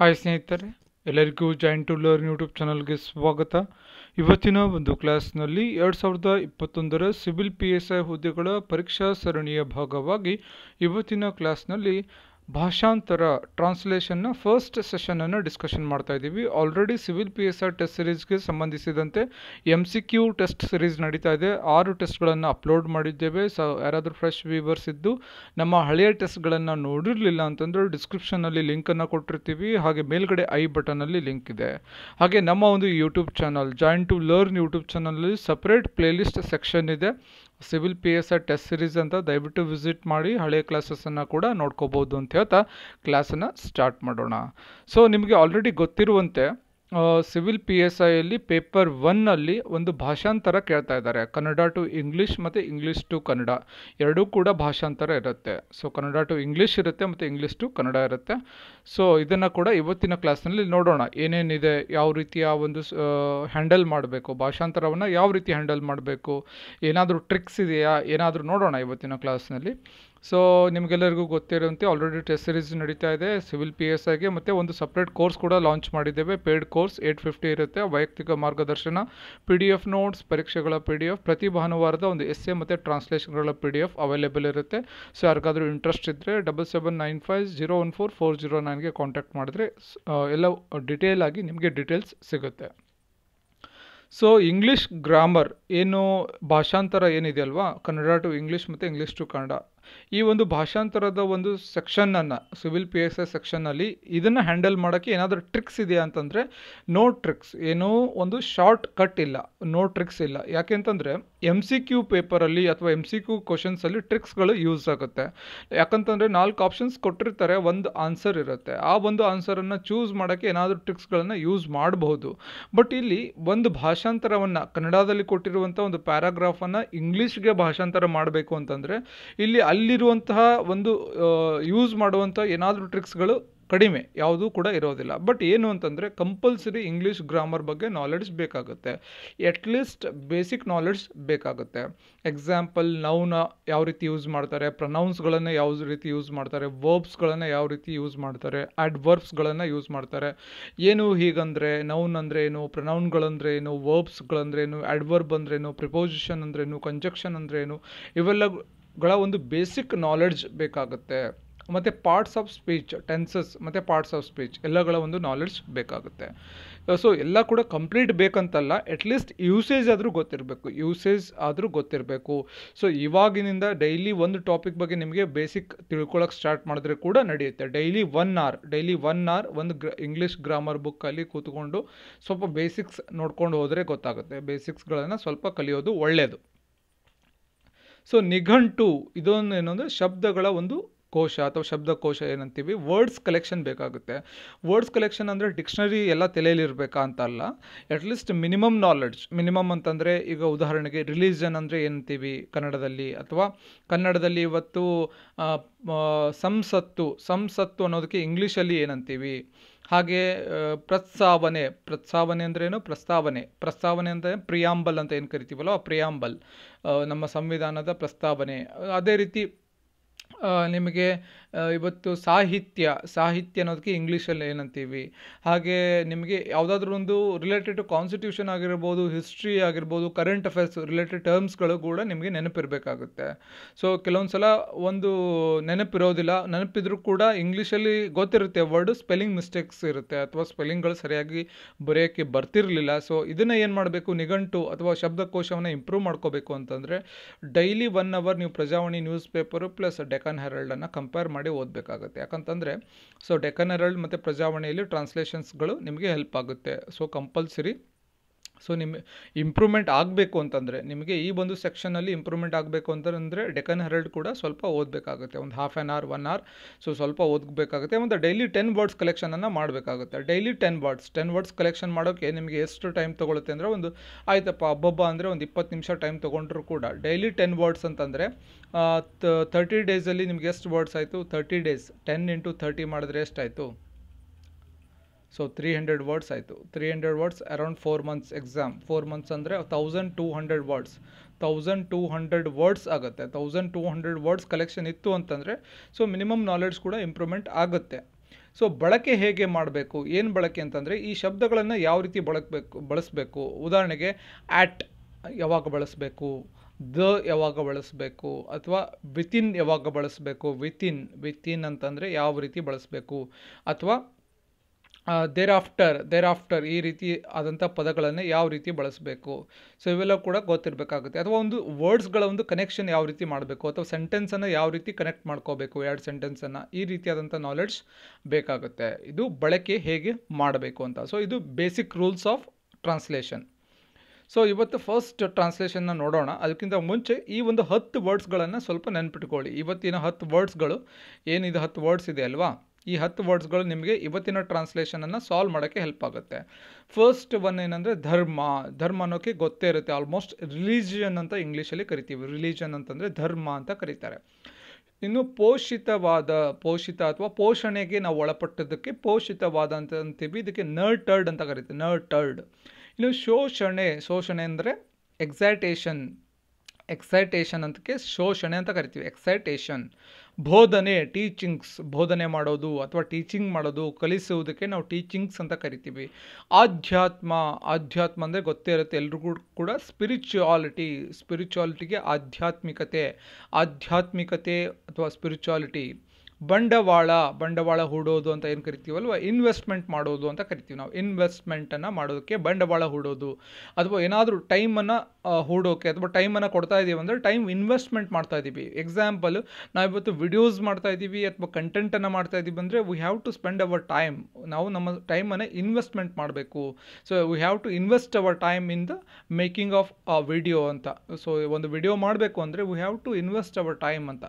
hi ಸ್ನೇಹಿತರೆ ಎಲ್ಲರಿಗೂ joint to learn YouTube ಚಾನಲ್ಗೆ ಸ್ವಾಗತ ಇವತ್ತಿನ ಒಂದು ಕ್ಲಾಸ್ನಲ್ಲಿ ಎರಡು ಸಾವಿರದ ಇಪ್ಪತ್ತೊಂದರ ಸಿವಿಲ್ ಪಿ ಎಸ್ ಐ ಹುದ್ದೆಗಳ ಪರೀಕ್ಷಾ ಸರಣಿಯ ಭಾಗವಾಗಿ ಇವತ್ತಿನ ಕ್ಲಾಸ್ನಲ್ಲಿ ಭಾಷಾಂತರ ಟ್ರಾನ್ಸ್ಲೇಷನ್ನ ಫಸ್ಟ್ ಸೆಷನನ್ನು ಡಿಸ್ಕಷನ್ ಮಾಡ್ತಾ ಇದ್ದೀವಿ already civil P S R test ಸಿರೀಸ್ಗೆ ಸಂಬಂಧಿಸಿದಂತೆ M C Q test series ನಡೀತಾ ಇದೆ ಆರು ಟೆಸ್ಟ್ಗಳನ್ನು ಅಪ್ಲೋಡ್ ಮಾಡಿದ್ದೇವೆ ಸೊ ಯಾರಾದರೂ ಫ್ರೆಶ್ ವ್ಯೂವರ್ಸ್ ಇದ್ದು ನಮ್ಮ ಹಳೆಯ ಟೆಸ್ಟ್ಗಳನ್ನು ನೋಡಿರಲಿಲ್ಲ ಅಂತಂದರೆ ಡಿಸ್ಕ್ರಿಪ್ಷನಲ್ಲಿ ಲಿಂಕನ್ನು ಕೊಟ್ಟಿರ್ತೀವಿ ಹಾಗೆ ಮೇಲ್ಗಡೆ ಐ ಬಟನಲ್ಲಿ ಲಿಂಕ್ ಇದೆ ಹಾಗೆ ನಮ್ಮ ಒಂದು YouTube channel joint to learn YouTube ಚಾನಲಲ್ಲಿ ಸಪ್ರೇಟ್ ಪ್ಲೇಲಿಸ್ಟ್ ಸೆಕ್ಷನ್ ಇದೆ civil P S R test series ಅಂತ ದಯವಿಟ್ಟು ವಿಸಿಟ್ ಮಾಡಿ ಹಳೆಯ ಕ್ಲಾಸಸನ್ನು ಕೂಡ ನೋಡ್ಕೋಬೋದು ಅಂತ ಹೇಳ್ತಾ ಕ್ಲಾಸನ್ನು ಸ್ಟಾರ್ಟ್ ಮಾಡೋಣ ಸೊ ನಿಮಗೆ ಆಲ್ರೆಡಿ ಗೊತ್ತಿರುವಂತೆ ಸಿವಿಲ್ ಪಿ ಎಸ್ ಐಯಲ್ಲಿ ಪೇಪರ್ ಒನ್ನಲ್ಲಿ ಒಂದು ಭಾಷಾಂತರ ಕೇಳ್ತಾ ಇದ್ದಾರೆ ಕನ್ನಡ ಟು ಇಂಗ್ಲೀಷ್ ಮತ್ತು ಇಂಗ್ಲೀಷ್ ಟು ಕನ್ನಡ ಎರಡೂ ಕೂಡ ಭಾಷಾಂತರ ಇರುತ್ತೆ ಸೊ ಕನ್ನಡ ಟು ಇಂಗ್ಲೀಷ್ ಇರುತ್ತೆ ಮತ್ತು ಇಂಗ್ಲೀಷ್ ಟು ಕನ್ನಡ ಇರುತ್ತೆ ಸೊ ಇದನ್ನು ಕೂಡ ಇವತ್ತಿನ ಕ್ಲಾಸ್ನಲ್ಲಿ ನೋಡೋಣ ಏನೇನಿದೆ ಯಾವ ರೀತಿಯ ಒಂದು ಹ್ಯಾಂಡಲ್ ಮಾಡಬೇಕು ಭಾಷಾಂತರವನ್ನು ಯಾವ ರೀತಿ ಹ್ಯಾಂಡಲ್ ಮಾಡಬೇಕು ಏನಾದರೂ ಟ್ರಿಕ್ಸ್ ಇದೆಯಾ ಏನಾದರೂ ನೋಡೋಣ ಇವತ್ತಿನ ಕ್ಲಾಸ್ನಲ್ಲಿ ಸೊ ನಿಮಗೆಲ್ಲರಿಗೂ ಗೊತ್ತಿರುವಂತೆ ಆಲ್ರೆಡಿ ಟೆಸ್ಟ್ ಸೀರೀಸ್ ನಡೀತಾ ಇದೆ ಸಿವಿಲ್ ಪಿ ಎಸ್ ಆಗಿ ಮತ್ತು ಒಂದು ಸಪ್ರೇಟ್ ಕೋರ್ಸ್ ಕೂಡ ಲಾಂಚ್ ಮಾಡಿದ್ದೇವೆ ಪೇಯ್ಡ್ ಕೋರ್ಸ್ ಏಟ್ ಫಿಫ್ಟಿ ಇರುತ್ತೆ ವೈಯಕ್ತಿಕ ಮಾರ್ಗದರ್ಶನ ಪಿ ಡಿ ಎಫ್ ನೋಟ್ಸ್ ಪರೀಕ್ಷೆಗಳ ಪಿ ಡಿ ಎಫ್ ಪ್ರತಿ ಭಾನುವಾರದ ಒಂದು ಎಸ್ ಎ ಮತ್ತು ಟ್ರಾನ್ಸ್ಲೇಷನ್ಗಳ ಪಿ ಡಿ ಎಫ್ ಅವೈಲೇಬಲ್ ಇರುತ್ತೆ ಸೊ ಯಾರಿಗಾದರೂ ಇಂಟ್ರೆಸ್ಟ್ ಇದ್ದರೆ double seven nine five zero one four four zero ನೈನ್ಗೆ ಕಾಂಟ್ಯಾಕ್ಟ್ ಮಾಡಿದ್ರೆ ಎಲ್ಲ ಡಿಟೇಲ್ ಆಗಿ ನಿಮಗೆ ಡೀಟೇಲ್ಸ್ ಸಿಗುತ್ತೆ ಸೊ ಇಂಗ್ಲೀಷ್ ಗ್ರಾಮರ್ ಏನು ಭಾಷಾಂತರ ಏನಿದೆ ಅಲ್ವಾ ಕನ್ನಡ ಟು ಇಂಗ್ಲೀಷ್ ಮತ್ತು ಇಂಗ್ಲೀಷ್ ಟು ಕನ್ನಡ ಈ ಒಂದು ಭಾಷಾಂತರದ ಒಂದು ಸೆಕ್ಷನನ್ನು ಸಿವಿಲ್ ಪಿ ಎಸ್ ಎಸ್ ಸೆಕ್ಷನ್ನಲ್ಲಿ ಇದನ್ನು ಹ್ಯಾಂಡಲ್ ಮಾಡೋಕ್ಕೆ ಏನಾದರೂ ಟ್ರಿಕ್ಸ್ ಇದೆಯಾ ಅಂತಂದರೆ ನೋ ಟ್ರಿಕ್ಸ್ ಏನೋ ಒಂದು ಶಾರ್ಟ್ ಕಟ್ ಇಲ್ಲ ನೋ ಟ್ರಿಕ್ಸ್ ಇಲ್ಲ ಯಾಕೆ ಅಂತಂದರೆ ಎಮ್ ಸಿ ಕ್ಯೂ ಪೇಪರಲ್ಲಿ ಅಥವಾ ಎಮ್ ಸಿ ಕ್ಯೂ ಕ್ವಶನ್ಸಲ್ಲಿ ಟ್ರಿಕ್ಸ್ಗಳು ಯೂಸ್ ಆಗುತ್ತೆ ಯಾಕಂತಂದರೆ ನಾಲ್ಕು ಆಪ್ಷನ್ಸ್ ಕೊಟ್ಟಿರ್ತಾರೆ ಒಂದು ಆನ್ಸರ್ ಇರುತ್ತೆ ಆ ಒಂದು ಆನ್ಸರನ್ನು ಚೂಸ್ ಮಾಡೋಕ್ಕೆ ಏನಾದರೂ ಟ್ರಿಕ್ಸ್ಗಳನ್ನು ಯೂಸ್ ಮಾಡಬಹುದು ಬಟ್ ಇಲ್ಲಿ ಒಂದು ಭಾಷಾಂತರವನ್ನು ಕನ್ನಡದಲ್ಲಿ ಕೊಟ್ಟಿರುವಂಥ ಒಂದು ಪ್ಯಾರಾಗ್ರಾಫನ್ನು ಇಂಗ್ಲೀಷ್ಗೆ ಭಾಷಾಂತರ ಮಾಡಬೇಕು ಅಂತಂದರೆ ಇಲ್ಲಿ ಅಲ್ಲಿರುವಂತಹ ಒಂದು ಯೂಸ್ ಮಾಡುವಂಥ ಏನಾದರೂ ಟ್ರಿಕ್ಸ್ಗಳು ಕಡಿಮೆ ಯಾವುದೂ ಕೂಡ ಇರೋದಿಲ್ಲ ಬಟ್ ಏನು ಅಂತಂದರೆ ಕಂಪಲ್ಸರಿ ಇಂಗ್ಲೀಷ್ ಗ್ರಾಮರ್ ಬಗ್ಗೆ ನಾಲೆಡ್ಜ್ ಬೇಕಾಗುತ್ತೆ ಎಟ್ಲೀಸ್ಟ್ ಬೇಸಿಕ್ ನಾಲೆಡ್ಜ್ ಬೇಕಾಗುತ್ತೆ ಎಕ್ಸಾಂಪಲ್ ನೌನ ಯಾವ ರೀತಿ ಯೂಸ್ ಮಾಡ್ತಾರೆ ಪ್ರನೌನ್ಸ್ಗಳನ್ನು ಯಾವ ರೀತಿ ಯೂಸ್ ಮಾಡ್ತಾರೆ ವರ್ಬ್ಸ್ಗಳನ್ನು ಯಾವ ರೀತಿ ಯೂಸ್ ಮಾಡ್ತಾರೆ ವರ್ಬ್ಸ್ಗಳನ್ನು ಯೂಸ್ ಮಾಡ್ತಾರೆ ಏನು ಹೀಗಂದರೆ ನೌನ್ ಅಂದರೆ ಏನು ಪ್ರನೌನ್ಗಳಂದ್ರೆ ಏನು ವರ್ಬ್ಸ್ಗಳಂದ್ರೆ ಏನು ಅಂದ್ರೆ ಅಂದ್ರೇನು ಪ್ರಿಪೋಸಿಷನ್ ಅಂದ್ರೇನು ಕಂಜಕ್ಷನ್ ಅಂದ್ರೇನು ಇವೆಲ್ಲ ಗಳ ಒಂದು ಬೇಸಿಕ್ ನಾಲೆಡ್ಜ್ ಬೇಕಾಗುತ್ತೆ ಮತ್ತು ಪಾರ್ಟ್ಸ್ ಆಫ್ ಸ್ಪೀಚ್ ಟೆನ್ಸಸ್ ಮತ್ತು ಪಾರ್ಟ್ಸ್ ಆಫ್ ಸ್ಪೀಚ್ ಎಲ್ಲಗಳ ಒಂದು ನಾಲೆಡ್ಜ್ ಬೇಕಾಗುತ್ತೆ ಸೊ ಎಲ್ಲ ಕೂಡ ಕಂಪ್ಲೀಟ್ ಬೇಕಂತಲ್ಲ ಅಟ್ಲೀಸ್ಟ್ ಯೂಸೇಜ್ ಆದರೂ ಗೊತ್ತಿರಬೇಕು ಯೂಸೇಜ್ ಆದರೂ ಗೊತ್ತಿರಬೇಕು ಸೊ ಇವಾಗಿನಿಂದ ಡೈಲಿ ಒಂದು ಟಾಪಿಕ್ ಬಗ್ಗೆ ನಿಮಗೆ ಬೇಸಿಕ್ ತಿಳ್ಕೊಳಕ್ಕೆ ಸ್ಟಾರ್ಟ್ ಮಾಡಿದ್ರೆ ಕೂಡ ನಡೆಯುತ್ತೆ daily one or daily one or ಒಂದು ಗ್ರ ಇಂಗ್ಲೀಷ್ ಗ್ರಾಮರ್ ಬುಕ್ಕಲ್ಲಿ ಕೂತ್ಕೊಂಡು ಸ್ವಲ್ಪ ಬೇಸಿಕ್ಸ್ ನೋಡ್ಕೊಂಡು ಹೋದರೆ ಗೊತ್ತಾಗುತ್ತೆ ಬೇಸಿಕ್ಸ್ಗಳನ್ನು ಸ್ವಲ್ಪ ಕಲಿಯೋದು ಒಳ್ಳೆಯದು ಸೊ ನಿಘಂಟು ಇದೊಂದು ಏನಂದರೆ ಶಬ್ದಗಳ ಒಂದು ಕೋಶ ಅಥವಾ ಶಬ್ದಕೋಶ ಏನಂತೀವಿ ವರ್ಡ್ಸ್ ಕಲೆಕ್ಷನ್ ಬೇಕಾಗುತ್ತೆ ವರ್ಡ್ಸ್ ಕಲೆಕ್ಷನ್ ಅಂದರೆ ಡಿಕ್ಷನರಿ ಎಲ್ಲ ತಲೆಯಲ್ಲಿರಬೇಕಾ ಅಂತ ಅಲ್ಲ ಅಟ್ಲೀಸ್ಟ್ ಮಿನಿಮಮ್ ನಾಲೆಡ್ಜ್ ಮಿನಿಮಮ್ ಅಂತಂದರೆ ಈಗ ಉದಾಹರಣೆಗೆ ರಿಲೀಜನ್ ಅಂದರೆ ಏನಂತೀವಿ ಕನ್ನಡದಲ್ಲಿ ಅಥವಾ ಕನ್ನಡದಲ್ಲಿ ಇವತ್ತು ಸಂಸತ್ತು ಸಂಸತ್ತು ಅನ್ನೋದಕ್ಕೆ ಇಂಗ್ಲೀಷಲ್ಲಿ ಏನಂತೀವಿ ಹಾಗೆ ಪ್ರಸ್ತಾವನೆ ಪ್ರಸ್ತಾವನೆ ಅಂದ್ರೇನು ಪ್ರಸ್ತಾವನೆ ಪ್ರಸ್ತಾವನೆ ಅಂದರೆ ಪ್ರಿಯಾಂಬಲ್ ಅಂತ ಏನು ಕರಿತೀವಲ್ಲ ಆ ಪ್ರಿಯಾಂಬಲ್ ನಮ್ಮ ಸಂವಿಧಾನದ ಪ್ರಸ್ತಾವನೆ ಅದೇ ರೀತಿ ನಿಮಗೆ ಇವತ್ತು ಸಾಹಿತ್ಯ ಸಾಹಿತ್ಯ ಅನ್ನೋದಕ್ಕೆ ಇಂಗ್ಲೀಷಲ್ಲಿ ಏನಂತೀವಿ ಹಾಗೆ ನಿಮಗೆ ಯಾವುದಾದ್ರೂ ಒಂದು ರಿಲೇಟೆಡ್ ಟು ಕಾನ್ಸ್ಟಿಟ್ಯೂಷನ್ ಆಗಿರ್ಬೋದು ಹಿಸ್ಟ್ರಿ ಆಗಿರ್ಬೋದು ಕರೆಂಟ್ ಅಫೇರ್ಸ್ ರಿಲೇಟೆಡ್ ಟರ್ಮ್ಸ್ಗಳು ಕೂಡ ನಿಮಗೆ ನೆನಪಿರಬೇಕಾಗುತ್ತೆ ಸೊ ಕೆಲವೊಂದು ಸಲ ಒಂದು ನೆನಪಿರೋದಿಲ್ಲ ನೆನಪಿದ್ರೂ ಕೂಡ ಇಂಗ್ಲೀಷಲ್ಲಿ ಗೊತ್ತಿರುತ್ತೆ ವರ್ಡು ಸ್ಪೆಲ್ಲಿಂಗ್ ಮಿಸ್ಟೇಕ್ಸ್ ಇರುತ್ತೆ ಅಥವಾ ಸ್ಪೆಲ್ಲಿಂಗ್ಗಳು ಸರಿಯಾಗಿ ಬರೆಯೋಕ್ಕೆ ಬರ್ತಿರಲಿಲ್ಲ ಸೊ ಇದನ್ನು ಏನು ಮಾಡಬೇಕು ನಿಘಂಟು ಅಥವಾ ಶಬ್ದಕೋಶವನ್ನು ಇಂಪ್ರೂವ್ ಮಾಡ್ಕೋಬೇಕು ಅಂತಂದರೆ ಡೈಲಿ ಒನ್ ಅವರ್ ನೀವು Prajavani news paper plus Deccan ಹೆರಲ್ಡನ್ನು ಕಂಪೇರ್ ಮಾಡಿ ಮಾಡಿ ಓದಬೇಕಾಗುತ್ತೆ ಯಾಕಂತಂದರೆ ಸೊ ಡೆಕ್ಕನ್ ಎರಲ್ಡ್ ಮತ್ತು ಪ್ರಜಾವಾಣಿಯಲ್ಲಿ ಟ್ರಾನ್ಸ್ಲೇಷನ್ಸ್ಗಳು ನಿಮಗೆ ಹೆಲ್ಪ್ ಆಗುತ್ತೆ ಸೊ ಕಂಪಲ್ಸರಿ ಸೊ ನಿಮ್ಮ ಇಂಪ್ರೂವ್ಮೆಂಟ್ ಆಗಬೇಕು ಅಂತಂದರೆ ನಿಮಗೆ ಈ ಒಂದು ಸೆಕ್ಷನಲ್ಲಿ ಇಂಪ್ರೂವ್ಮೆಂಟ್ ಆಗಬೇಕು ಅಂತಂದರೆ ಡೆಕನ್ ಹೆರಲ್ಡ್ ಕೂಡ ಸ್ವಲ್ಪ ಓದಬೇಕಾಗುತ್ತೆ ಒಂದು half an hour one hour so ಸ್ವಲ್ಪ ಓದಬೇಕಾಗುತ್ತೆ ಒಂದು ಡೈಲಿ ಟೆನ್ ವರ್ಡ್ಸ್ ಕಲೆಕ್ಷನನ್ನು ಮಾಡಬೇಕಾಗುತ್ತೆ daily ten words ten words collection ಮಾಡೋಕ್ಕೆ ನಿಮಗೆ ಎಷ್ಟು ಟೈಮ್ ತೊಗೊಳುತ್ತೆ ಅಂದರೆ ಒಂದು ಆಯ್ತಪ್ಪ ಹಬ್ಬಬ್ಬ ಅಂದರೆ ಒಂದು ಇಪ್ಪತ್ತು ನಿಮಿಷ ಟೈಮ್ ತೊಗೊಂಡ್ರು ಕೂಡ ಡೈಲಿ ಟೆನ್ ವರ್ಡ್ಸ್ ಅಂತಂದರೆ ತರ್ಟಿ ಡೇಸಲ್ಲಿ ನಿಮ್ಗೆ ಎಷ್ಟು ವರ್ಡ್ಸ್ ಆಯಿತು thirty days ten into thirty ಮಾಡಿದ್ರೆ ಎಷ್ಟಾಯಿತು ಸೊ ತ್ರೀ ಹಂಡ್ರೆಡ್ ವರ್ಡ್ಸ್ ಆಯಿತು three hundred words around four months exam four months ಅಂದರೆ thousand two hundred words thousand two hundred words ಆಗುತ್ತೆ thousand two hundred words collection ಇತ್ತು ಅಂತಂದರೆ so minimum knowledge ಕೂಡ improvement ಆಗುತ್ತೆ so ಬಳಕೆ ಹೇಗೆ ಮಾಡಬೇಕು ಏನು ಬಳಕೆ ಅಂತಂದರೆ ಈ ಶಬ್ದಗಳನ್ನು ಯಾವ ರೀತಿ ಬಳಕಬೇಕು ಬಳಸಬೇಕು ಉದಾಹರಣೆಗೆ ಆ್ಯಟ್ ಯಾವಾಗ ಬಳಸಬೇಕು ದ ಯಾವಾಗ ಬಳಸಬೇಕು ಅಥವಾ ವಿತಿನ್ ಯಾವಾಗ ಬಳಸಬೇಕು ವಿತಿನ್ ವಿತಿನ್ ಅಂತಂದರೆ ಯಾವ ರೀತಿ ಬಳಸಬೇಕು ಅಥವಾ ದೇರ್ ಆಫ್ಟರ್ ದೇರ್ ಆಫ್ಟರ್ ಈ ರೀತಿ ಆದಂಥ ಪದಗಳನ್ನು ಯಾವ ರೀತಿ ಬಳಸಬೇಕು ಸೊ ಇವೆಲ್ಲ ಕೂಡ ಗೊತ್ತಿರಬೇಕಾಗುತ್ತೆ ಅಥವಾ ಒಂದು ವರ್ಡ್ಸ್ಗಳ ಒಂದು ಕನೆಕ್ಷನ್ ಯಾವ ರೀತಿ ಮಾಡಬೇಕು ಅಥವಾ ಸೆಂಟೆನ್ಸನ್ನು ಯಾವ ರೀತಿ ಕನೆಕ್ಟ್ ಮಾಡ್ಕೋಬೇಕು ಎರಡು ಸೆಂಟೆನ್ಸನ್ನು ಈ ರೀತಿಯಾದಂಥ ನಾಲೆಡ್ಜ್ ಬೇಕಾಗುತ್ತೆ ಇದು ಬಳಕೆ ಹೇಗೆ ಮಾಡಬೇಕು ಅಂತ ಸೊ ಇದು basic rules of translation so ಇವತ್ತು ಫಸ್ಟ್ ಟ್ರಾನ್ಸ್ಲೇಷನ್ನ ನೋಡೋಣ ಅದಕ್ಕಿಂತ ಮುಂಚೆ ಈ ಒಂದು ಹತ್ತು ವರ್ಡ್ಸ್ಗಳನ್ನು ಸ್ವಲ್ಪ ನೆನ್ಪಿಟ್ಕೊಳ್ಳಿ ಇವತ್ತಿನ ಹತ್ತು ವರ್ಡ್ಸ್ಗಳು ಏನಿದೆ ಹತ್ತು ವರ್ಡ್ಸ್ ಇದೆ ಅಲ್ವಾ ಈ ಹತ್ತು ವರ್ಡ್ಸ್ಗಳು ನಿಮಗೆ ಇವತ್ತಿನ ಟ್ರಾನ್ಸ್ಲೇಷನನ್ನು ಸಾಲ್ವ್ ಮಾಡೋಕ್ಕೆ ಹೆಲ್ಪ್ ಆಗುತ್ತೆ ಫಸ್ಟ್ ಒನ್ ಏನಂದರೆ ಧರ್ಮ ಧರ್ಮ ಅನ್ನೋಕ್ಕೆ ಗೊತ್ತೇ ಇರುತ್ತೆ ಆಲ್ಮೋಸ್ಟ್ ರಿಲಿಜಿಯನ್ ಅಂತ ಇಂಗ್ಲೀಷಲ್ಲಿ ಕರಿತೀವಿ ರಿಲಿಜಿಯನ್ ಅಂತಂದರೆ ಧರ್ಮ ಅಂತ ಕರೀತಾರೆ ಇನ್ನು ಪೋಷಿತವಾದ ಪೋಷಿತ ಅಥವಾ ಪೋಷಣೆಗೆ ನಾವು ಒಳಪಟ್ಟದಕ್ಕೆ ಪೋಷಿತವಾದ ಅಂತ ಅಂತೀವಿ ಇದಕ್ಕೆ ನರ್ಟರ್ಡ್ ಅಂತ ಕರಿತೀವಿ ನರ್ಟರ್ಡ್ ಇನ್ನು ಶೋಷಣೆ ಶೋಷಣೆ ಅಂದರೆ ಎಕ್ಸೈಟೇಷನ್ ಎಕ್ಸೈಟೇಷನ್ ಅಂತಕ್ಕೆ ಶೋಷಣೆ ಅಂತ ಕರಿತೀವಿ ಎಕ್ಸೈಟೇಷನ್ ಬೋಧನೆ ಟೀಚಿಂಗ್ಸ್ ಬೋಧನೆ ಮಾಡೋದು ಅಥವಾ ಟೀಚಿಂಗ್ ಮಾಡೋದು ಕಲಿಸುವುದಕ್ಕೆ ನಾವು ಟೀಚಿಂಗ್ಸ್ ಅಂತ ಕರಿತೀವಿ ಆಧ್ಯಾತ್ಮ ಆಧ್ಯಾತ್ಮ ಅಂದರೆ ಗೊತ್ತೇ ಇರುತ್ತೆ ಎಲ್ರಿಗೂ ಕೂಡ ಸ್ಪಿರಿಚುಯಾಲಿಟಿ ಸ್ಪಿರಿಚುಯಾಲಿಟಿಗೆ ಆಧ್ಯಾತ್ಮಿಕತೆ ಆಧ್ಯಾತ್ಮಿಕತೆ ಅಥವಾ ಸ್ಪಿರಿಚುಯಾಲಿಟಿ ಬಂಡವಾಳ ಬಂಡವಾಳ ಹೂಡೋದು ಅಂತ ಏನು ಕರಿತೀವಲ್ವ ಇನ್ವೆಸ್ಟ್ಮೆಂಟ್ ಮಾಡೋದು ಅಂತ ಕರಿತೀವಿ ನಾವು ಇನ್ವೆಸ್ಟ್ಮೆಂಟನ್ನು ಮಾಡೋದಕ್ಕೆ ಬಂಡವಾಳ ಹೂಡೋದು ಅಥವಾ ಏನಾದರೂ ಟೈಮನ್ನು ಹೂಡೋಕೆ ಅಥವಾ ಟೈಮನ್ನು ಕೊಡ್ತಾ ಇದ್ದೀವಿ ಅಂದರೆ ಟೈಮ್ ಇನ್ವೆಸ್ಟ್ಮೆಂಟ್ ಮಾಡ್ತಾ ಇದ್ದೀವಿ ಎಕ್ಸಾಂಪಲ್ ನಾವಿವತ್ತು ವಿಡಿಯೋಸ್ ಮಾಡ್ತಾ ಇದ್ದೀವಿ ಅಥವಾ ಕಂಟೆಂಟನ್ನು ಮಾಡ್ತಾ ಇದ್ದೀವಿ ಅಂದರೆ we have to spend our time ನಾವು ನಮ್ಮ ಟೈಮನ್ನು ಇನ್ವೆಸ್ಟ್ಮೆಂಟ್ ಮಾಡಬೇಕು so we have to invest our time in the making of video ಅಂತ ಸೊ ಒಂದು ವಿಡಿಯೋ ಮಾಡಬೇಕು ಅಂದರೆ we have to invest our time ಅಂತ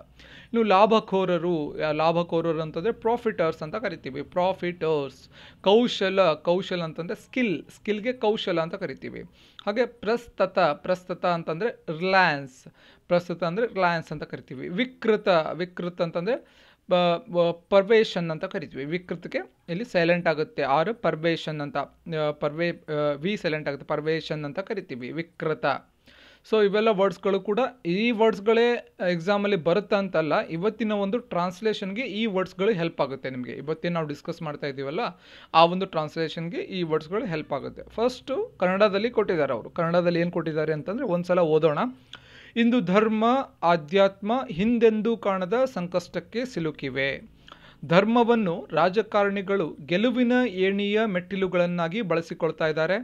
ಇನ್ನು ಲಾಭಕೋರರು ಲಾಭಕೋರರು ಅಂತಂದರೆ ಪ್ರಾಫಿಟರ್ಸ್ ಅಂತ ಕರಿತೀವಿ ಪ್ರಾಫಿಟರ್ಸ್ ಕೌಶಲ ಕೌಶಲ ಅಂತಂದರೆ ಸ್ಕಿಲ್ ಸ್ಕಿಲ್ಗೆ ಕೌಶಲ ಅಂತ ಕರಿತೀವಿ ಹಾಗೆ ಪ್ರಸ್ತತ ಪ್ರಸ್ತುತ ಅಂತಂದರೆ ರಿಲಯನ್ಸ್ ಪ್ರಸ್ತುತ ಅಂದರೆ ರಿಲಯನ್ಸ್ ಅಂತ ಕರಿತೀವಿ ವಿಕೃತ ವಿಕೃತ ಅಂತಂದರೆ ಪರ್ವೇಷನ್ ಅಂತ ಕರಿತೀವಿ ವಿಕೃತಕ್ಕೆ ಇಲ್ಲಿ ಸೈಲೆಂಟ್ ಆಗುತ್ತೆ ಆರ್ ಪರ್ವೇಶನ್ ಅಂತ ಪರ್ವೇ ವಿ ಸೈಲೆಂಟ್ ಆಗುತ್ತೆ ಪರ್ವೇಷನ್ ಅಂತ ಕರಿತೀವಿ ವಿಕೃತ ಸೊ ಇವೆಲ್ಲ ವರ್ಡ್ಸ್ಗಳು ಕೂಡ ಈ ವರ್ಡ್ಸ್ಗಳೇ ಎಕ್ಸಾಮಲ್ಲಿ ಬರುತ್ತಾ ಅಂತಲ್ಲ ಇವತ್ತಿನ ಒಂದು ಟ್ರಾನ್ಸ್ಲೇಷನ್ಗೆ ಈ ವರ್ಡ್ಸ್ಗಳು ಹೆಲ್ಪ್ ಆಗುತ್ತೆ ನಿಮಗೆ ಇವತ್ತೇನು ನಾವು ಡಿಸ್ಕಸ್ ಮಾಡ್ತಾ ಇದ್ದೀವಲ್ಲ ಆ ಒಂದು ಟ್ರಾನ್ಸ್ಲೇಷನ್ಗೆ ಈ ವರ್ಡ್ಸ್ಗಳು ಹೆಲ್ಪ್ ಆಗುತ್ತೆ ಫಸ್ಟು ಕನ್ನಡದಲ್ಲಿ ಕೊಟ್ಟಿದ್ದಾರೆ ಅವರು ಕನ್ನಡದಲ್ಲಿ ಏನು ಕೊಟ್ಟಿದ್ದಾರೆ ಅಂತಂದರೆ ಒಂದು ಸಲ ಓದೋಣ ಇಂದು ಧರ್ಮ ಆಧ್ಯಾತ್ಮ ಹಿಂದೆಂದೂ ಕಾಣದ ಸಂಕಷ್ಟಕ್ಕೆ ಸಿಲುಕಿವೆ ಧರ್ಮವನ್ನು ರಾಜಕಾರಣಿಗಳು ಗೆಲುವಿನ ಏಣಿಯ ಮೆಟ್ಟಿಲುಗಳನ್ನಾಗಿ ಬಳಸಿಕೊಳ್ತಾ ಇದ್ದಾರೆ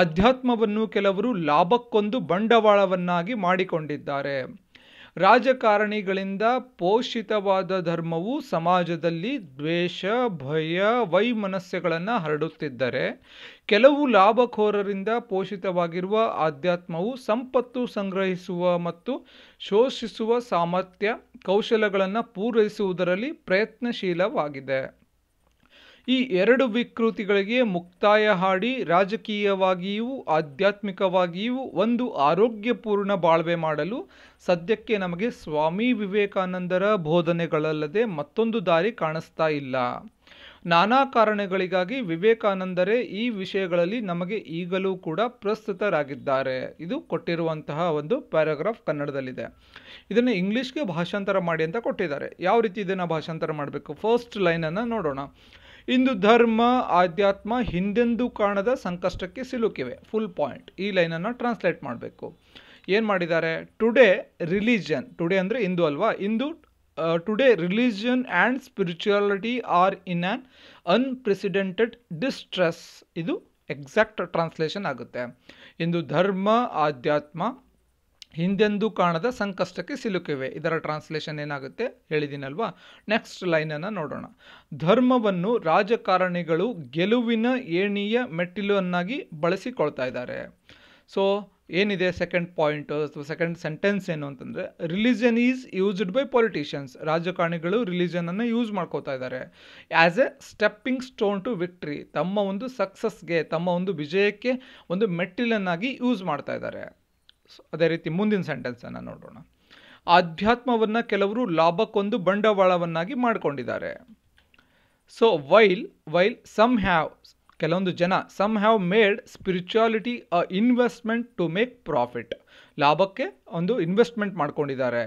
ಆಧ್ಯಾತ್ಮವನ್ನು ಕೆಲವರು ಲಾಭಕ್ಕೊಂದು ಬಂಡವಾಳವನ್ನಾಗಿ ಮಾಡಿಕೊಂಡಿದ್ದಾರೆ ರಾಜಕಾರಣಿಗಳಿಂದ ಪೋಷಿತವಾದ ಧರ್ಮವು ಸಮಾಜದಲ್ಲಿ ದ್ವೇಷ ಭಯ ವೈಮನಸ್ಸುಗಳನ್ನು ಹರಡುತ್ತಿದ್ದರೆ ಕೆಲವು ಲಾಭಕೋರರಿಂದ ಪೋಷಿತವಾಗಿರುವ ಆಧ್ಯಾತ್ಮವು ಸಂಪತ್ತು ಸಂಗ್ರಹಿಸುವ ಮತ್ತು ಶೋಷಿಸುವ ಸಾಮರ್ಥ್ಯ ಕೌಶಲಗಳನ್ನು ಪೂರೈಸುವುದರಲ್ಲಿ ಪ್ರಯತ್ನಶೀಲವಾಗಿದೆ ಈ ಎರಡು ವಿಕೃತಿಗಳಿಗೆ ಮುಕ್ತಾಯ ಹಾಡಿ ರಾಜಕೀಯವಾಗಿಯೂ ಆಧ್ಯಾತ್ಮಿಕವಾಗಿಯೂ ಒಂದು ಆರೋಗ್ಯಪೂರ್ಣ ಬಾಳ್ವೆ ಮಾಡಲು ಸದ್ಯಕ್ಕೆ ನಮಗೆ ಸ್ವಾಮಿ ವಿವೇಕಾನಂದರ ಬೋಧನೆಗಳಲ್ಲದೆ ಮತ್ತೊಂದು ದಾರಿ ಕಾಣಿಸ್ತಾ ಇಲ್ಲ ನಾನಾ ಕಾರಣಗಳಿಗಾಗಿ ವಿವೇಕಾನಂದರೇ ಈ ವಿಷಯಗಳಲ್ಲಿ ನಮಗೆ ಈಗಲೂ ಕೂಡ ಪ್ರಸ್ತುತರಾಗಿದ್ದಾರೆ ಇದು ಕೊಟ್ಟಿರುವಂತಹ ಒಂದು ಪ್ಯಾರಾಗ್ರಾಫ್ ಕನ್ನಡದಲ್ಲಿದೆ ಇದನ್ನು ಇಂಗ್ಲೀಷ್ಗೆ ಭಾಷಾಂತರ ಮಾಡಿ ಅಂತ ಕೊಟ್ಟಿದ್ದಾರೆ ಯಾವ ರೀತಿ ಇದನ್ನು ಭಾಷಾಂತರ ಮಾಡಬೇಕು ಫಸ್ಟ್ ಲೈನನ್ನು ನೋಡೋಣ ಇಂದು ಧರ್ಮ ಆಧ್ಯಾತ್ಮ ಹಿಂದೆಂದೂ ಕಾಣದ ಸಂಕಷ್ಟಕ್ಕೆ ಸಿಲುಕಿವೆ ಫುಲ್ ಪಾಯಿಂಟ್ ಈ ಲೈನನ್ನು ಟ್ರಾನ್ಸ್ಲೇಟ್ ಮಾಡಬೇಕು ಏನು ಮಾಡಿದ್ದಾರೆ ಟುಡೇ ರಿಲಿಜನ್ ಟುಡೇ ಅಂದರೆ ಇಂದು ಅಲ್ವಾ ಇಂದು today religion and spirituality are in an unprecedented distress ಇದು ಎಕ್ಸಾಕ್ಟ್ ಟ್ರಾನ್ಸ್ಲೇಷನ್ ಆಗುತ್ತೆ ಇಂದು ಧರ್ಮ ಆಧ್ಯಾತ್ಮ ಹಿಂದೆಂದೂ ಕಾಣದ ಸಂಕಷ್ಟಕ್ಕೆ ಸಿಲುಕಿವೆ ಇದರ ಟ್ರಾನ್ಸ್ಲೇಷನ್ ಏನಾಗುತ್ತೆ ಹೇಳಿದ್ದೀನಲ್ವಾ ನೆಕ್ಸ್ಟ್ ಲೈನನ್ನು ನೋಡೋಣ ಧರ್ಮವನ್ನು ರಾಜಕಾರಣಿಗಳು ಗೆಲುವಿನ ಏಣಿಯ ಮೆಟ್ಟಿಲನ್ನಾಗಿ ಬಳಸಿಕೊಳ್ತಾ ಇದ್ದಾರೆ ಸೊ ಏನಿದೆ ಸೆಕೆಂಡ್ ಪಾಯಿಂಟು ಅಥವಾ ಸೆಕೆಂಡ್ ಸೆಂಟೆನ್ಸ್ ಏನು ಅಂತಂದರೆ religion is used by politicians ರಾಜಕಾರಣಿಗಳು ರಿಲಿಜನನ್ನು ಯೂಸ್ ಮಾಡ್ಕೋತಾ ಇದ್ದಾರೆ as a stepping stone to victory ತಮ್ಮ ಒಂದು ಸಕ್ಸಸ್ಗೆ ತಮ್ಮ ಒಂದು ವಿಜಯಕ್ಕೆ ಒಂದು ಮೆಟ್ಟಿಲನ್ನಾಗಿ ಯೂಸ್ ಮಾಡ್ತಾ ಇದ್ದಾರೆ ಅದೇ ರೀತಿ ಮುಂದಿನ ಸೆಂಟೆನ್ಸನ್ನು ನೋಡೋಣ ಆಧ್ಯಾತ್ಮವನ್ನು ಕೆಲವರು ಲಾಭಕ್ಕೊಂದು ಬಂಡವಾಳವನ್ನಾಗಿ ಮಾಡಿಕೊಂಡಿದ್ದಾರೆ so while while some have ಕೆಲವೊಂದು ಜನ some have made spirituality a investment to make profit ಲಾಭಕ್ಕೆ ಒಂದು ಇನ್ವೆಸ್ಟ್ಮೆಂಟ್ ಮಾಡ್ಕೊಂಡಿದ್ದಾರೆ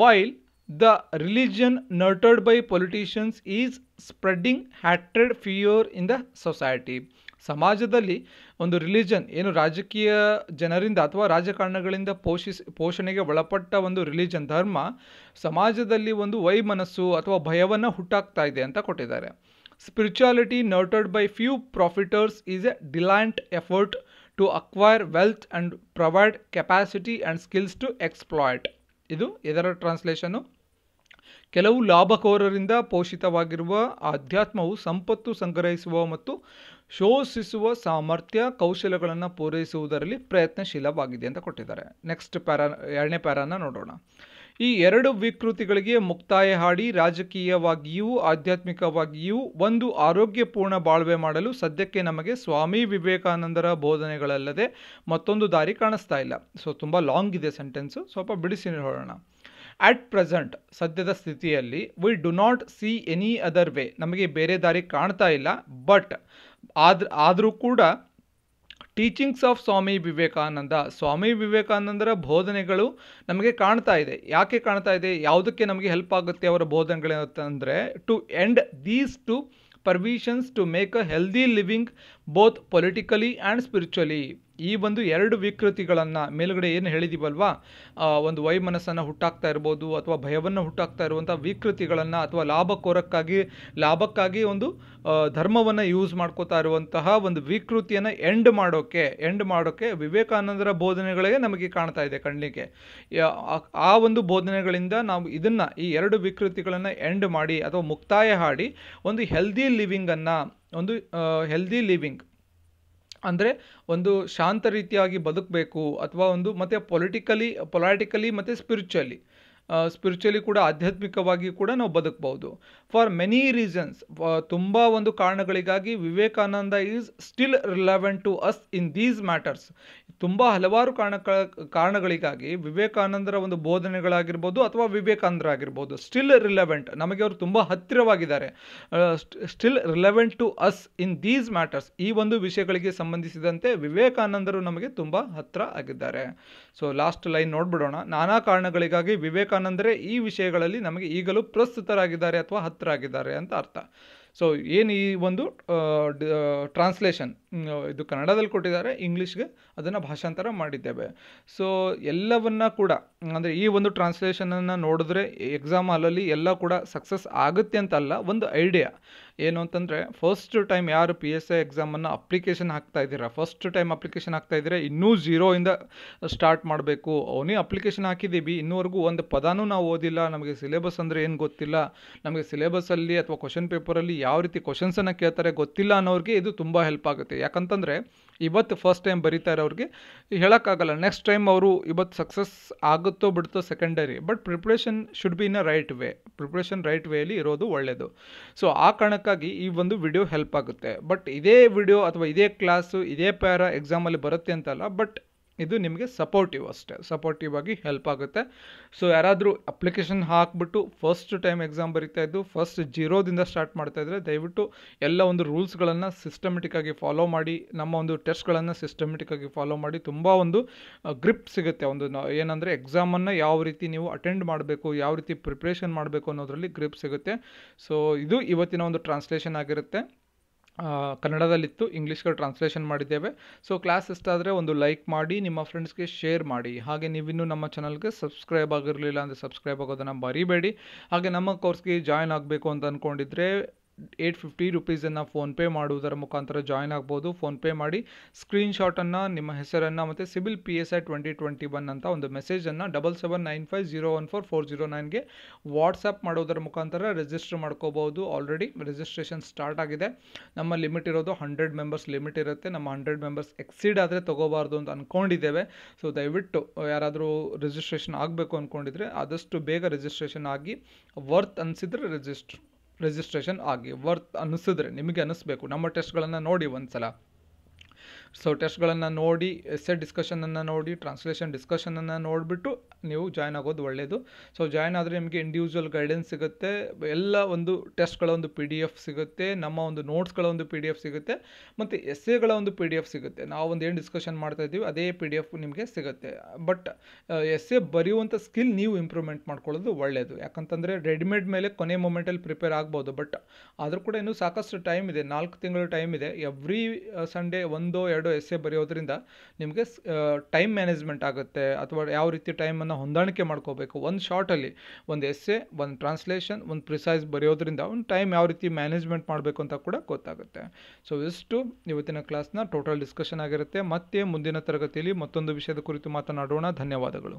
while the religion nurtured by politicians is spreading hatred fear in the society ಸಮಾಜದಲ್ಲಿ ಒಂದು ರಿಲಿಜನ್ ಏನು ರಾಜಕೀಯ ಜನರಿಂದ ಅಥವಾ ರಾಜಕಾರಣಗಳಿಂದ ಪೋಷಿಸ್ ಪೋಷಣೆಗೆ ಒಳಪಟ್ಟ ಒಂದು ರಿಲಿಜನ್ ಧರ್ಮ ಸಮಾಜದಲ್ಲಿ ಒಂದು ವೈಮನಸ್ಸು ಅಥವಾ ಭಯವನ್ನು ಹುಟ್ಟಾಕ್ತಾ ಇದೆ ಅಂತ ಕೊಟ್ಟಿದ್ದಾರೆ spirituality nurtured by few profiteers is a diligent effort to acquire wealth and provide capacity and skills to exploit ಇದು ಇದರ ಟ್ರಾನ್ಸ್ಲೇಷನು ಕೆಲವು ಲಾಭಕೋರರಿಂದ ಪೋಷಿತವಾಗಿರುವ ಆಧ್ಯಾತ್ಮವು ಸಂಪತ್ತು ಸಂಗ್ರಹಿಸುವ ಮತ್ತು ಶೋಷಿಸುವ ಸಾಮರ್ಥ್ಯ ಕೌಶಲ್ಯಗಳನ್ನು ಪೂರೈಸುವುದರಲ್ಲಿ ಪ್ರಯತ್ನಶೀಲವಾಗಿದೆ ಅಂತ ಕೊಟ್ಟಿದ್ದಾರೆ ನೆಕ್ಸ್ಟ್ ಪ್ಯಾರಾ ಎರಡನೇ ಪ್ಯಾರಾನ ನೋಡೋಣ ಈ ಎರಡು ವಿಕೃತಿಗಳಿಗೆ ಮುಕ್ತಾಯ ಹಾಡಿ ರಾಜಕೀಯವಾಗಿಯೂ ಆಧ್ಯಾತ್ಮಿಕವಾಗಿಯೂ ಒಂದು ಆರೋಗ್ಯಪೂರ್ಣ ಬಾಳ್ವೆ ಮಾಡಲು ಸದ್ಯಕ್ಕೆ ನಮಗೆ ಸ್ವಾಮಿ ವಿವೇಕಾನಂದರ ಬೋಧನೆಗಳಲ್ಲದೆ ಮತ್ತೊಂದು ದಾರಿ ಕಾಣಿಸ್ತಾ ಇಲ್ಲ ಸೊ ತುಂಬ ಲಾಂಗ್ ಇದೆ ಸೆಂಟೆನ್ಸು ಸ್ವಲ್ಪ ಬಿಡಿಸಿ ನೋಡೋಣ ಅಟ್ ಪ್ರೆಸೆಂಟ್ ಸದ್ಯದ ಸ್ಥಿತಿಯಲ್ಲಿ we do not see any other way ನಮಗೆ ಬೇರೆ ದಾರಿ ಕಾಣ್ತಾ ಇಲ್ಲ ಬಟ್ ಆದ್ರ ಆದರೂ ಕೂಡ ಟೀಚಿಂಗ್ಸ್ ಆಫ್ ಸ್ವಾಮಿ ವಿವೇಕಾನಂದ ಸ್ವಾಮಿ ವಿವೇಕಾನಂದರ ಬೋಧನೆಗಳು ನಮಗೆ ಕಾಣ್ತಾ ಇದೆ ಯಾಕೆ ಕಾಣ್ತಾ ಇದೆ ಯಾವುದಕ್ಕೆ ನಮಗೆ ಹೆಲ್ಪ್ ಆಗುತ್ತೆ ಅವರ ಅಂತಂದರೆ to end these to permissions to make a healthy living both politically and spiritually ಈ ಒಂದು ಎರಡು ವಿಕೃತಿಗಳನ್ನು ಮೇಲುಗಡೆ ಏನು ಹೇಳಿದೀವಲ್ವಾ ಒಂದು ವೈಮನಸ್ಸನ್ನು ಹುಟ್ಟಾಕ್ತಾ ಇರ್ಬೋದು ಅಥವಾ ಭಯವನ್ನು ಹುಟ್ಟಾಕ್ತಾ ಇರುವಂಥ ವಿಕೃತಿಗಳನ್ನು ಅಥವಾ ಲಾಭಕೋರಕ್ಕಾಗಿ ಲಾಭಕ್ಕಾಗಿ ಒಂದು ಧರ್ಮವನ್ನು ಯೂಸ್ ಮಾಡ್ಕೋತಾ ಇರುವಂತಹ ಒಂದು ವಿಕೃತಿಯನ್ನು ಎಂಡ್ ಮಾಡೋಕ್ಕೆ ಎಂಡ್ ಮಾಡೋಕ್ಕೆ ವಿವೇಕಾನಂದರ ಬೋಧನೆಗಳಿಗೆ ನಮಗೆ ಕಾಣ್ತಾ ಇದೆ ಕಣ್ಣಿಗೆ ಆ ಒಂದು ಬೋಧನೆಗಳಿಂದ ನಾವು ಇದನ್ನು ಈ ಎರಡು ವಿಕೃತಿಗಳನ್ನು ಎಂಡ್ ಮಾಡಿ ಅಥವಾ ಮುಕ್ತಾಯ ಹಾಡಿ ಒಂದು ಹೆಲ್ದಿ ಲಿವಿಂಗನ್ನು ಒಂದು ಹೆಲ್ದಿ ಲಿವಿಂಗ್ ಅಂದರೆ ಒಂದು ಶಾಂತ ರೀತಿಯಾಗಿ ಬದುಕಬೇಕು ಅಥವಾ ಒಂದು ಮತ್ತು ಪೊಲಿಟಿಕಲಿ ಪೊಲಾಟಿಕಲಿ ಮತ್ತು ಸ್ಪಿರಿಚುವಲಿ ಸ್ಪಿರಿಚುಲಿ ಕೂಡ ಆಧ್ಯಾತ್ಮಿಕವಾಗಿ ಕೂಡ ನಾವು ಬದುಕಬಹುದು ಫಾರ್ ಮೆನಿ ರೀಸನ್ಸ್ ತುಂಬ ಒಂದು ಕಾರಣಗಳಿಗಾಗಿ Vivekananda is still relevant to us in these matters ತುಂಬ ಹಲವಾರು ಕಾರಣ ಕಾರಣಗಳಿಗಾಗಿ ವಿವೇಕಾನಂದರ ಒಂದು ಬೋಧನೆಗಳಾಗಿರ್ಬೋದು ಅಥವಾ ವಿವೇಕಾನಂದರ ಆಗಿರ್ಬೋದು ಸ್ಟಿಲ್ ರಿಲೆವೆಂಟ್ ನಮಗೆ ಅವರು ತುಂಬ ಹತ್ತಿರವಾಗಿದ್ದಾರೆ still relevant to us in these matters ಈ ಒಂದು ವಿಷಯಗಳಿಗೆ ಸಂಬಂಧಿಸಿದಂತೆ ವಿವೇಕಾನಂದರು ನಮಗೆ ತುಂಬ ಹತ್ತಿರ ಆಗಿದ್ದಾರೆ ಸೊ ಲಾಸ್ಟ್ ಲೈನ್ ನೋಡ್ಬಿಡೋಣ ನಾನಾ ಕಾರಣಗಳಿಗಾಗಿ ವಿವೇಕ ಖಾನ್ ಅಂದರೆ ಈ ವಿಷಯಗಳಲ್ಲಿ ನಮಗೆ ಈಗಲೂ ಪ್ರಸ್ತುತರಾಗಿದ್ದಾರೆ ಅಥವಾ ಆಗಿದ್ದಾರೆ ಅಂತ ಅರ್ಥ ಸೊ ಏನು ಈ ಒಂದು ಟ್ರಾನ್ಸ್ಲೇಷನ್ ಇದು ಕನ್ನಡದಲ್ಲಿ ಕೊಟ್ಟಿದ್ದಾರೆ ಇಂಗ್ಲೀಷ್ಗೆ ಅದನ್ನು ಭಾಷಾಂತರ ಮಾಡಿದ್ದೇವೆ ಸೊ ಎಲ್ಲವನ್ನು ಕೂಡ ಅಂದರೆ ಈ ಒಂದು ಟ್ರಾನ್ಸ್ಲೇಷನನ್ನು ನೋಡಿದ್ರೆ ಎಕ್ಸಾಮ್ ಹಾಲಲ್ಲಿ ಎಲ್ಲ ಕೂಡ ಸಕ್ಸಸ್ ಆಗುತ್ತೆ ಅಂತಲ್ಲ ಒಂದು ಐಡಿಯಾ ಏನು ಅಂತಂದರೆ ಫಸ್ಟ್ ಟೈಮ್ ಯಾರು ಪಿ ಎಸ್ ಐ ಎಕ್ಸಾಮನ್ನು ಅಪ್ಲಿಕೇಶನ್ ಹಾಕ್ತಾ ಇದ್ದೀರಾ ಫಸ್ಟ್ ಟೈಮ್ ಅಪ್ಲಿಕೇಶನ್ ಹಾಕ್ತಾ ಇದ್ದೀರಾ ಇನ್ನೂ ಝೀರೋಯಿಂದ ಸ್ಟಾರ್ಟ್ ಮಾಡಬೇಕು ಅವನೇ ಅಪ್ಲಿಕೇಶನ್ ಹಾಕಿದ್ದೀವಿ ಇನ್ನೂವರೆಗೂ ಒಂದು ಪದಾನೂ ನಾವು ಓದಿಲ್ಲ ನಮಗೆ ಸಿಲೆಬಸ್ ಅಂದರೆ ಏನು ಗೊತ್ತಿಲ್ಲ ನಮಗೆ ಸಿಲೆಬಸಲ್ಲಿ ಅಥವಾ ಕ್ವಶನ್ ಪೇಪರಲ್ಲಿ ಯಾವ ರೀತಿ ಕ್ವಶನ್ಸನ್ನು ಕೇಳ್ತಾರೆ ಗೊತ್ತಿಲ್ಲ ಅನ್ನೋರಿಗೆ ಇದು ತುಂಬ ಹೆಲ್ಪ್ ಆಗುತ್ತೆ ಯಾಕಂತಂದರೆ ಇವತ್ತು ಫಸ್ಟ್ ಟೈಮ್ ಬರೀತಾ ಇರೋರಿಗೆ ಹೇಳೋಕ್ಕಾಗಲ್ಲ ನೆಕ್ಸ್ಟ್ ಟೈಮ್ ಅವರು ಇವತ್ತು ಸಕ್ಸಸ್ ಆಗುತ್ತೋ ಬಿಡುತ್ತೋ secondary but preparation should be in a right way preparation right ವೇಯಲ್ಲಿ ಇರೋದು ಒಳ್ಳೆಯದು ಸೊ ಆ ಕಾರಣಕ್ಕಾಗಿ ಈ ಒಂದು ವಿಡಿಯೋ ಹೆಲ್ಪ್ ಆಗುತ್ತೆ ಬಟ್ ಇದೇ ವಿಡಿಯೋ ಅಥವಾ ಇದೇ ಕ್ಲಾಸು ಇದೇ ಪ್ಯಾರ ಎಕ್ಸಾಮಲ್ಲಿ ಬರುತ್ತೆ ಅಂತಲ್ಲ ಬಟ್ ಇದು ನಿಮಗೆ ಸಪೋರ್ಟಿವ್ ಅಷ್ಟೇ ಸಪೋರ್ಟಿವ್ ಆಗಿ ಹೆಲ್ಪ್ ಆಗುತ್ತೆ ಸೊ ಯಾರಾದರೂ ಅಪ್ಲಿಕೇಶನ್ ಹಾಕ್ಬಿಟ್ಟು ಫಸ್ಟ್ ಟೈಮ್ ಎಕ್ಸಾಮ್ ಬರೀತಾ ಇದ್ದು ಫಸ್ಟ್ ಜೀರೋದಿಂದ ಸ್ಟಾರ್ಟ್ ಮಾಡ್ತಾ ಇದ್ದರೆ ದಯವಿಟ್ಟು ಎಲ್ಲ ಒಂದು ರೂಲ್ಸ್ಗಳನ್ನು ಸಿಸ್ಟಮೆಟಿಕ್ಕಾಗಿ ಫಾಲೋ ಮಾಡಿ ನಮ್ಮ ಒಂದು ಟೆಸ್ಟ್ಗಳನ್ನು ಸಿಸ್ಟಮೆಟಿಕ್ಕಾಗಿ ಫಾಲೋ ಮಾಡಿ ತುಂಬ ಒಂದು ಗ್ರಿಪ್ ಸಿಗುತ್ತೆ ಒಂದು ಏನಂದರೆ ಎಕ್ಸಾಮನ್ನು ಯಾವ ರೀತಿ ನೀವು ಅಟೆಂಡ್ ಮಾಡಬೇಕು ಯಾವ ರೀತಿ ಪ್ರಿಪ್ರೇಷನ್ ಮಾಡಬೇಕು ಅನ್ನೋದರಲ್ಲಿ ಗ್ರಿಪ್ ಸಿಗುತ್ತೆ ಸೊ ಇದು ಇವತ್ತಿನ ಒಂದು ಟ್ರಾನ್ಸ್ಲೇಷನ್ ಆಗಿರುತ್ತೆ ಕನ್ನಡದಲ್ಲಿತ್ತು ಇಂಗ್ಲೀಷ್ಗೆ ಟ್ರಾನ್ಸ್ಲೇಷನ್ ಮಾಡಿದ್ದೇವೆ ಸೊ ಕ್ಲಾಸ್ ಇಷ್ಟ ಒಂದು ಲೈಕ್ ಮಾಡಿ ನಿಮ್ಮ ಫ್ರೆಂಡ್ಸ್ಗೆ ಶೇರ್ ಮಾಡಿ ಹಾಗೆ ನೀವಿನ್ನೂ ನಮ್ಮ ಚಾನಲ್ಗೆ ಸಬ್ಸ್ಕ್ರೈಬ್ ಆಗಿರಲಿಲ್ಲ ಅಂದರೆ ಸಬ್ಸ್ಕ್ರೈಬ್ ಆಗೋದನ್ನು ಮರಿಬೇಡಿ ಹಾಗೆ ನಮ್ಮ ಕೋರ್ಸ್ಗೆ ಜಾಯ್ನ್ ಆಗಬೇಕು ಅಂತ ಅಂದ್ಕೊಂಡಿದ್ರೆ ಏಯ್ಟ್ ಫಿಫ್ಟಿ ರುಪೀಸನ್ನು ಫೋನ್ಪೇ ಮಾಡುವುದರ ಮುಖಾಂತರ ಜಾಯ್ನ್ ಆಗ್ಬೋದು ಫೋನ್ಪೇ ಮಾಡಿ ಸ್ಕ್ರೀನ್ಶಾಟನ್ನು ನಿಮ್ಮ ಹೆಸರನ್ನು ಮತ್ತು civil P S I twenty twenty one ಅಂತ ಒಂದು ಮೆಸೇಜನ್ನು double seven nine five zero one four four zero ನೈನ್ಗೆ ವಾಟ್ಸಪ್ ಮಾಡೋದರ ಮುಖಾಂತರ ರಿಜಿಸ್ಟರ್ ಮಾಡ್ಕೋಬೋದು ಆಲ್ರೆಡಿ ರಿಜಿಸ್ಟ್ರೇಷನ್ ಸ್ಟಾರ್ಟ್ ಆಗಿದೆ ನಮ್ಮ ಲಿಮಿಟ್ ಇರೋದು ಹಂಡ್ರೆಡ್ ಮೆಂಬರ್ಸ್ ಲಿಮಿಟ್ ಇರುತ್ತೆ ನಮ್ಮ ಹಂಡ್ರೆಡ್ ಮೆಂಬರ್ಸ್ ಎಕ್ಸೀಡ್ ಆದರೆ ತೊಗೋಬಾರ್ದು ಅಂತ ಅಂದ್ಕೊಂಡಿದ್ದೇವೆ ಸೊ ದಯವಿಟ್ಟು ಯಾರಾದರೂ ರಿಜಿಸ್ಟ್ರೇಷನ್ ಆಗಬೇಕು ಅಂದ್ಕೊಂಡಿದ್ರೆ ಆದಷ್ಟು ಬೇಗ ರಿಜಿಸ್ಟ್ರೇಷನ್ ಆಗಿ ವರ್ತ್ ಅನಿಸಿದ್ರೆ ರಿಜಿಸ್ಟ್ರ್ ರಿಜಿಸ್ಟ್ರೇಷನ್ ಆಗಿ ವರ್ತ್ ಅನ್ನಿಸಿದ್ರೆ ನಿಮಗೆ ಅನ್ನಿಸ್ಬೇಕು ನಮ್ಮ ಟೆಸ್ಟ್ಗಳನ್ನು ನೋಡಿ ಒಂದು ಸಲ ಸೊ ಟೆಸ್ಟ್ಗಳನ್ನು ನೋಡಿ ಎ ಡಿಸ್ಕಷನನ್ನು ನೋಡಿ ಟ್ರಾನ್ಸ್ಲೇಷನ್ ಡಿಸ್ಕಷನನ್ನು ನೋಡಿಬಿಟ್ಟು ನೀವು ಜಾಯ್ನ್ ಆಗೋದು ಒಳ್ಳೆಯದು ಸೊ ಜಾಯ್ನ್ ಆದರೆ ನಿಮಗೆ ಇಂಡಿವಿಜುವಲ್ ಗೈಡೆನ್ಸ್ ಸಿಗುತ್ತೆ ಎಲ್ಲ ಒಂದು ಟೆಸ್ಟ್ಗಳ ಒಂದು ಪಿ ಡಿ ಎಫ್ ಸಿಗುತ್ತೆ ನಮ್ಮ ಒಂದು ನೋಟ್ಸ್ಗಳ ಒಂದು ಪಿ ಡಿ ಎಫ್ ಸಿಗುತ್ತೆ ಮತ್ತು ಎಗಳ ಒಂದು ಪಿ ಡಿ ಎಫ್ ಸಿಗುತ್ತೆ ನಾವು ಒಂದು ಏನು ಡಿಸ್ಕಷನ್ ಮಾಡ್ತಾ ಇದ್ದೀವಿ ಅದೇ ಪಿ ಡಿ ಎಫ್ ನಿಮಗೆ ಸಿಗುತ್ತೆ ಬಟ್ ಎ ಬರೆಯುವಂಥ ಸ್ಕಿಲ್ ನೀವು ಇಂಪ್ರೂವ್ಮೆಂಟ್ ಮಾಡ್ಕೊಳ್ಳೋದು ಒಳ್ಳೆಯದು ಯಾಕಂತಂದರೆ ರೆಡಿಮೇಡ್ ಮೇಲೆ ಕೊನೆ ಮೊಮೆಂಟಲ್ಲಿ ಪ್ರಿಪೇರ್ ಆಗ್ಬೋದು ಬಟ್ ಆದರೂ ಕೂಡ ಇನ್ನೂ ಸಾಕಷ್ಟು ಟೈಮ್ ಇದೆ ನಾಲ್ಕು ತಿಂಗಳು ಟೈಮ್ ಇದೆ ಎವ್ರಿ ಸಂಡೇ ಒಂದೋ ಎರಡು ಎರಡು ಎಸ್ಸೆ ಬರೆಯೋದ್ರಿಂದ ನಿಮಗೆ ಟೈಮ್ ಮ್ಯಾನೇಜ್ಮೆಂಟ್ ಆಗುತ್ತೆ ಅಥವಾ ಯಾವ ರೀತಿ ಟೈಮನ್ನು ಹೊಂದಾಣಿಕೆ ಮಾಡ್ಕೋಬೇಕು ಒಂದು ಶಾರ್ಟಲ್ಲಿ ಒಂದು ಎಸ್ಸೆ ಒಂದು ಟ್ರಾನ್ಸ್ಲೇಷನ್ ಒಂದು ಪ್ರಿಸೈಸ್ ಬರೆಯೋದ್ರಿಂದ ಒಂದು ಟೈಮ್ ಯಾವ ರೀತಿ ಮ್ಯಾನೇಜ್ಮೆಂಟ್ ಮಾಡಬೇಕು ಅಂತ ಕೂಡ ಗೊತ್ತಾಗುತ್ತೆ ಸೊ ಇಷ್ಟು ಇವತ್ತಿನ ಕ್ಲಾಸ್ನ ಟೋಟಲ್ ಡಿಸ್ಕಷನ್ ಆಗಿರುತ್ತೆ ಮತ್ತೆ ಮುಂದಿನ ತರಗತಿಯಲ್ಲಿ ಮತ್ತೊಂದು ವಿಷಯದ ಕುರಿತು ಮಾತನಾಡೋಣ ಧನ್ಯವಾದಗಳು